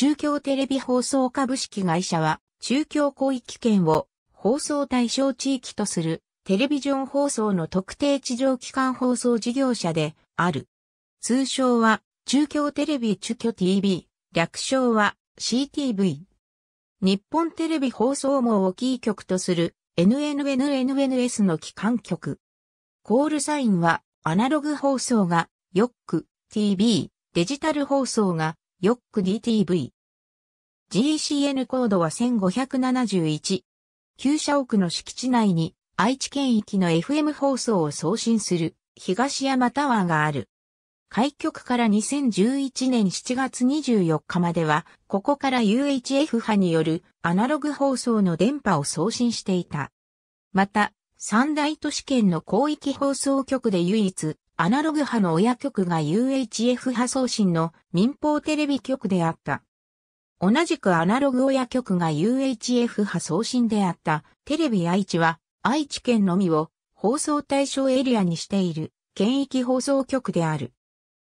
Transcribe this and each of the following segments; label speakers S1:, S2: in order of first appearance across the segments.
S1: 中京テレビ放送株式会社は、中京広域圏を放送対象地域とするテレビジョン放送の特定地上機関放送事業者である。通称は中京テレビ中京 TV、略称は CTV。日本テレビ放送網をキー局とする NNNNNS の機関局。コールサインはアナログ放送がヨック TV、デジタル放送がヨック DTV。GCN コードは1571。旧社屋の敷地内に愛知県域の FM 放送を送信する東山タワーがある。開局から2011年7月24日までは、ここから UHF 波によるアナログ放送の電波を送信していた。また、三大都市圏の広域放送局で唯一、アナログ派の親局が UHF 派送信の民放テレビ局であった。同じくアナログ親局が UHF 派送信であったテレビ愛知は愛知県のみを放送対象エリアにしている県域放送局である。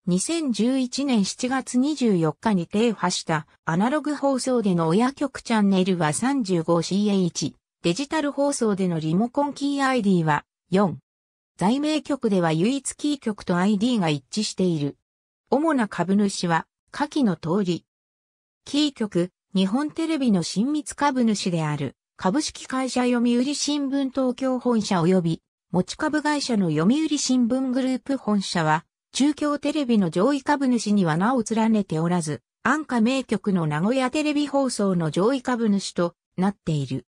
S1: 2011年7月24日に停波したアナログ放送での親局チャンネルは 35CH、デジタル放送でのリモコンキー ID は4、在名局では唯一キー局と ID が一致している。主な株主は、下記の通り。キー局、日本テレビの親密株主である、株式会社読売新聞東京本社及び、持ち株会社の読売新聞グループ本社は、中京テレビの上位株主には名を連ねておらず、安価名局の名古屋テレビ放送の上位株主となっている。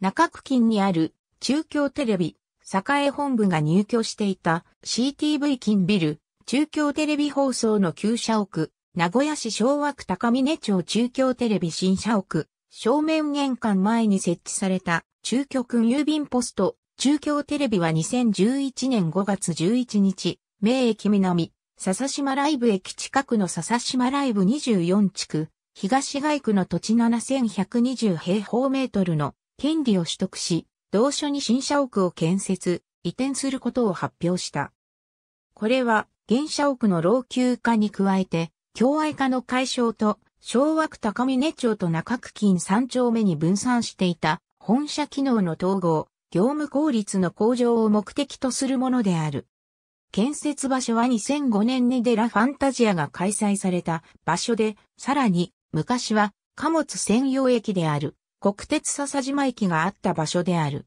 S1: 中区近にある中京テレビ栄本部が入居していた CTV 金ビル、中京テレビ放送の旧社屋、名古屋市昭和区高峰町中京テレビ新社屋、正面玄関前に設置された中京区郵便ポスト、中京テレビは2011年5月11日、名駅南、笹島ライブ駅近くの笹島ライブ24地区、東外区の土地7120平方メートルの権利を取得し、同所に新社屋を建設、移転することを発表した。これは、現社屋の老朽化に加えて、共愛化の解消と、昭和区高峰町と中区近三丁目に分散していた本社機能の統合、業務効率の向上を目的とするものである。建設場所は2005年にデラファンタジアが開催された場所で、さらに昔は貨物専用駅である国鉄笹島駅があった場所である。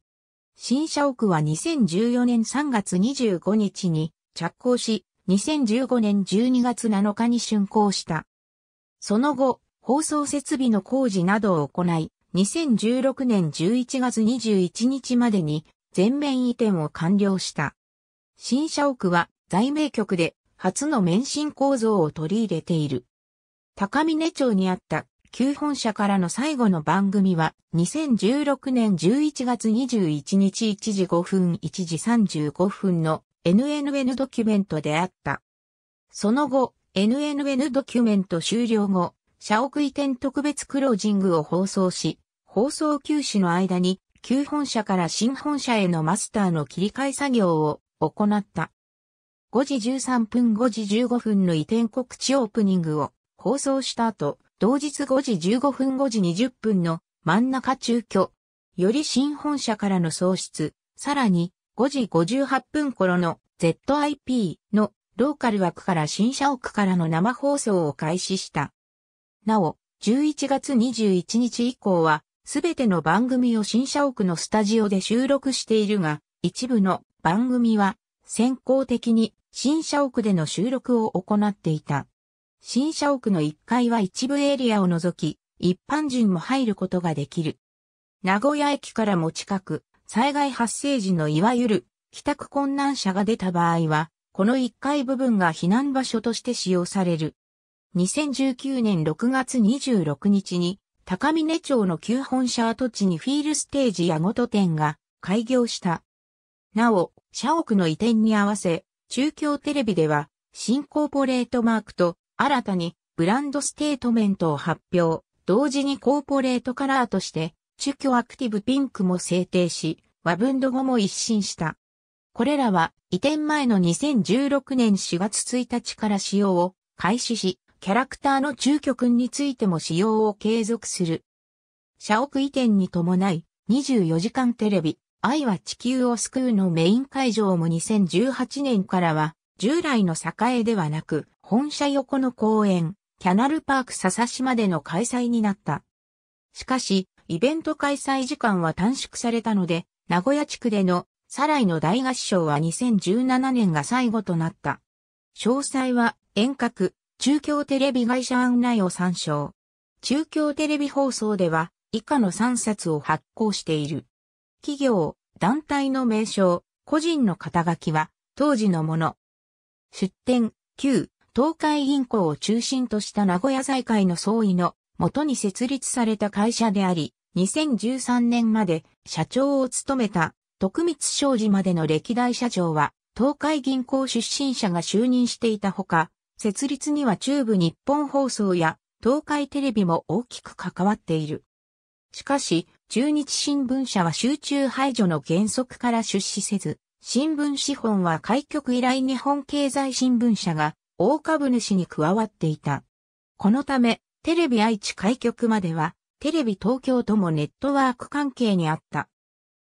S1: 新社屋は2014年3月25日に着工し、2015年12月7日に竣工した。その後、放送設備の工事などを行い、2016年11月21日までに全面移転を完了した。新社屋は在名局で初の免震構造を取り入れている。高峰町にあった旧本社からの最後の番組は2016年11月21日1時5分1時35分の NNN ドキュメントであった。その後、NNN ドキュメント終了後、社屋移転特別クロージングを放送し、放送休止の間に、旧本社から新本社へのマスターの切り替え作業を行った。5時13分5時15分の移転告知オープニングを放送した後、同日5時15分5時20分の真ん中中居、より新本社からの喪失、さらに5時58分頃の ZIP のローカル枠から新社屋からの生放送を開始した。なお、11月21日以降は、すべての番組を新社屋のスタジオで収録しているが、一部の番組は先行的に新社屋での収録を行っていた。新社屋の1階は一部エリアを除き、一般人も入ることができる。名古屋駅からも近く、災害発生時のいわゆる帰宅困難者が出た場合は、この1階部分が避難場所として使用される。2019年6月26日に、高峰町の旧本社跡地にフィールステージやごと店が開業した。なお、社屋の移転に合わせ、中京テレビでは、新コーポレートマークと新たにブランドステートメントを発表、同時にコーポレートカラーとして、中居アクティブピンクも制定し、和文度後も一新した。これらは移転前の2016年4月1日から使用を開始し、キャラクターの中居君についても使用を継続する。社屋移転に伴い、24時間テレビ、愛は地球を救うのメイン会場も2018年からは従来の栄ではなく、本社横の公園、キャナルパーク笹島での開催になった。しかし、イベント開催時間は短縮されたので、名古屋地区でのサライの大合唱は2017年が最後となった。詳細は遠隔、中京テレビ会社案内を参照。中京テレビ放送では以下の3冊を発行している。企業、団体の名称、個人の肩書きは当時のもの、出店、旧、東海銀行を中心とした名古屋財界の総意の元に設立された会社であり、2013年まで社長を務めた徳光商事までの歴代社長は、東海銀行出身者が就任していたほか、設立には中部日本放送や東海テレビも大きく関わっている。しかし、中日新聞社は集中排除の原則から出資せず、新聞資本は開局以来日本経済新聞社が大株主に加わっていた。このため、テレビ愛知開局までは、テレビ東京ともネットワーク関係にあった。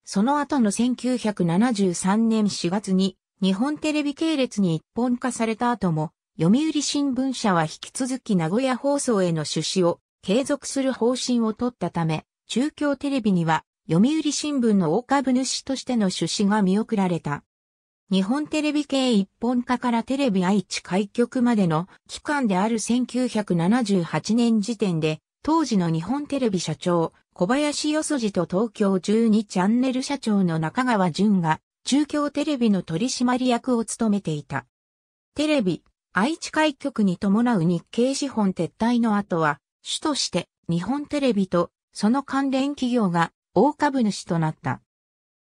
S1: その後の1973年4月に、日本テレビ系列に一本化された後も、読売新聞社は引き続き名古屋放送への出資を継続する方針を取ったため、中京テレビには読売新聞の大株主としての出資が見送られた。日本テレビ系一本化からテレビ愛知開局までの期間である1978年時点で、当時の日本テレビ社長、小林よそじと東京12チャンネル社長の中川淳が、中京テレビの取締役を務めていた。テレビ、愛知開局に伴う日経資本撤退の後は、主として日本テレビとその関連企業が大株主となった。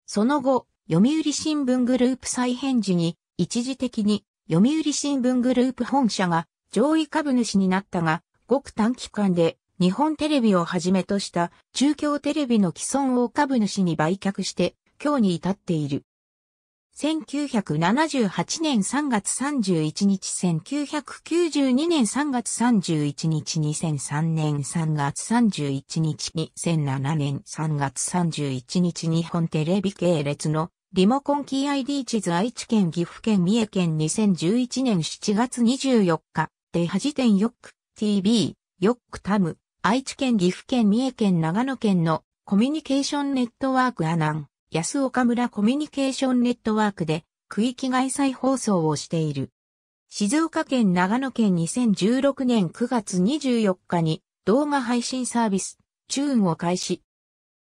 S1: その後、読売新聞グループ再編時に、一時的に読売新聞グループ本社が上位株主になったが、ごく短期間で日本テレビをはじめとした中京テレビの既存大株主に売却して、今日に至っている。1978年3月31日、1992年3月31日、2003年3月31日、2007年3月31日、日本テレビ系列のリモコンキー ID 地図愛知県岐阜県三重県2011年7月24日、でテ点ヨック TV、ヨックタム、愛知県岐阜県三重県長野県のコミュニケーションネットワークアナン。安岡村コミュニケーションネットワークで区域外再放送をしている。静岡県長野県2016年9月24日に動画配信サービス、チューンを開始。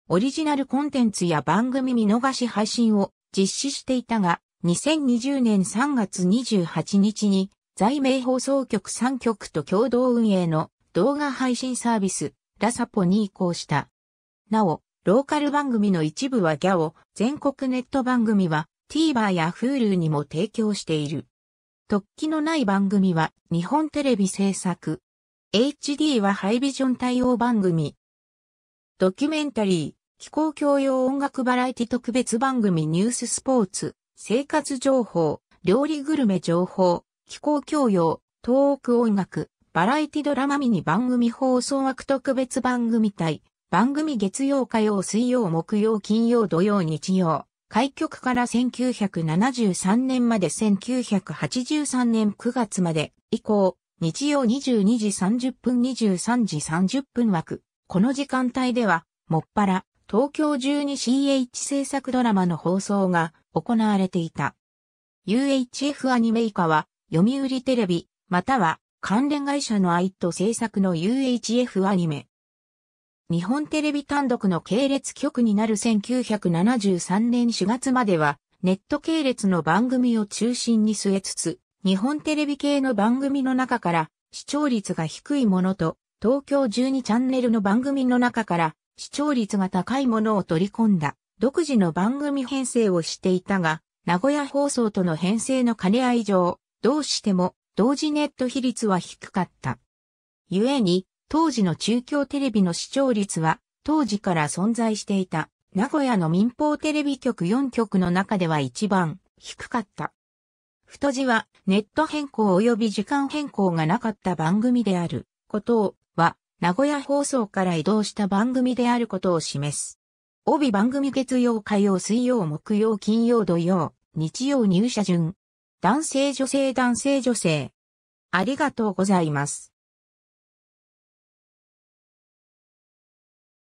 S1: オリジナルコンテンツや番組見逃し配信を実施していたが、2020年3月28日に在名放送局3局と共同運営の動画配信サービス、ラサポに移行した。なお、ローカル番組の一部はギャオ、全国ネット番組は TVer や Hulu にも提供している。突起のない番組は日本テレビ制作。HD はハイビジョン対応番組。ドキュメンタリー、気候教養音楽バラエティ特別番組ニューススポーツ、生活情報、料理グルメ情報、気候教養、トーク音楽、バラエティドラマミニ番組放送枠特別番組対、番組月曜火曜水曜木曜金曜土曜日曜。開局から1973年まで1983年9月まで以降、日曜22時30分23時30分枠。この時間帯では、もっぱら、東京中に CH 制作ドラマの放送が行われていた。UHF アニメ以下は、読売テレビ、または関連会社の愛と制作の UHF アニメ、日本テレビ単独の系列局になる1973年4月までは、ネット系列の番組を中心に据えつつ、日本テレビ系の番組の中から視聴率が低いものと、東京12チャンネルの番組の中から視聴率が高いものを取り込んだ独自の番組編成をしていたが、名古屋放送との編成の兼ね合い上、どうしても同時ネット比率は低かった。故に、当時の中京テレビの視聴率は、当時から存在していた、名古屋の民放テレビ局4局の中では一番低かった。太字はネット変更及び時間変更がなかった番組であることは、名古屋放送から移動した番組であることを示す。帯番組月曜火曜水曜木曜金曜土曜日曜入社順。男性女性男性女性。ありがとうございます。